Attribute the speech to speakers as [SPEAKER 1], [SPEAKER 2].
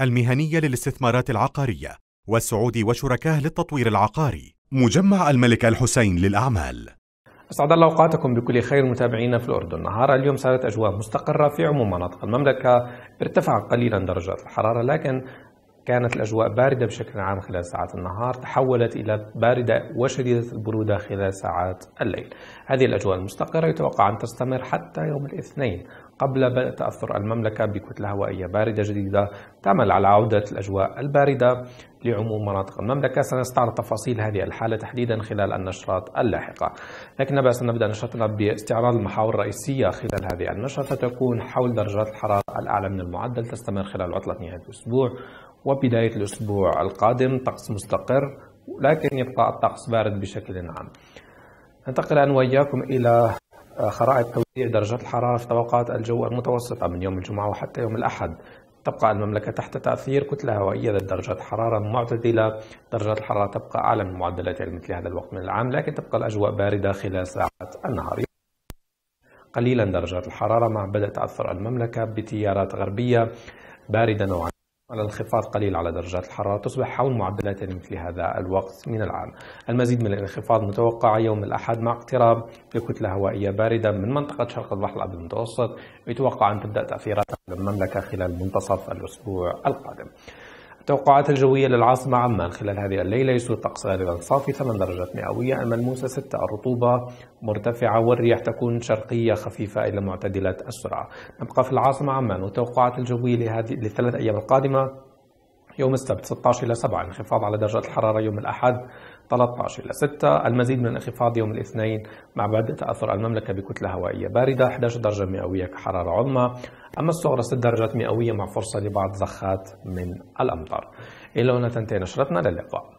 [SPEAKER 1] المهنية للاستثمارات العقارية والسعودي وشركاه للتطوير العقاري مجمع الملك الحسين للأعمال
[SPEAKER 2] أسعد الله أوقاتكم بكل خير متابعينا في الأردن نهار اليوم صارت أجواء مستقرة في عموم مناطق المملكة ارتفع قليلا درجات الحرارة لكن كانت الأجواء باردة بشكل عام خلال ساعات النهار تحولت إلى باردة وشديدة البرودة خلال ساعات الليل هذه الأجواء المستقرة يتوقع أن تستمر حتى يوم الاثنين قبل بدء تأثر المملكة بكتلة هوائية باردة جديدة تعمل على عودة الأجواء الباردة لعموم مناطق المملكة سنستعرض تفاصيل هذه الحالة تحديدا خلال النشرات اللاحقة لكن بس نبدأ نشرتنا باستعراض المحاور الرئيسية خلال هذه النشرة تكون حول درجات الحرارة الأعلى من المعدل تستمر خلال عطلة نهاية الأسبوع وبداية الأسبوع القادم طقس مستقر لكن يبقى الطقس بارد بشكل عام ننتقل الآن وإياكم إلى آه، خرائط توزيع درجات الحرارة في طبقات الجو المتوسطة من يوم الجمعة وحتى يوم الأحد تبقى المملكة تحت تأثير كتلة هوائية ذات درجات حرارة معتدلة درجات الحرارة تبقى أعلى من معدلاتها لمثل هذا الوقت من العام لكن تبقى الأجواء باردة خلال ساعات النهار قليلا درجات الحرارة مع بدء تأثر المملكة بتيارات غربية باردة نوعا على الانخفاض قليل على درجات الحرارة تصبح حول معدلات يعني مثل هذا الوقت من العام المزيد من الانخفاض متوقع يوم الأحد مع اقتراب لكتلة هوائية باردة من منطقة شرق البحر الأبيض المتوسط يتوقع أن تبدأ تأثيراتها على المملكة خلال منتصف الأسبوع القادم توقعات الجوية للعاصمة عمان خلال هذه الليلة يسود الطقس غالبا صافي 8 درجات مئوية الملموسة 6 الرطوبة مرتفعة والرياح تكون شرقية خفيفة إلى معتدلة السرعة نبقى في العاصمة عمان وتوقعات الجوية لهذه للثلاث أيام القادمة يوم السبت 16 إلى 7 انخفاض على درجات الحرارة يوم الأحد 13 إلى 6 المزيد من الانخفاض يوم الاثنين مع بدء تأثر المملكة بكتلة هوائية باردة 11 درجة مئوية كحرارة عظمى أما الصغرى 6 درجات مئوية مع فرصة لبعض زخات من الأمطار إلى هنا تنتهي نشرتنا للقاء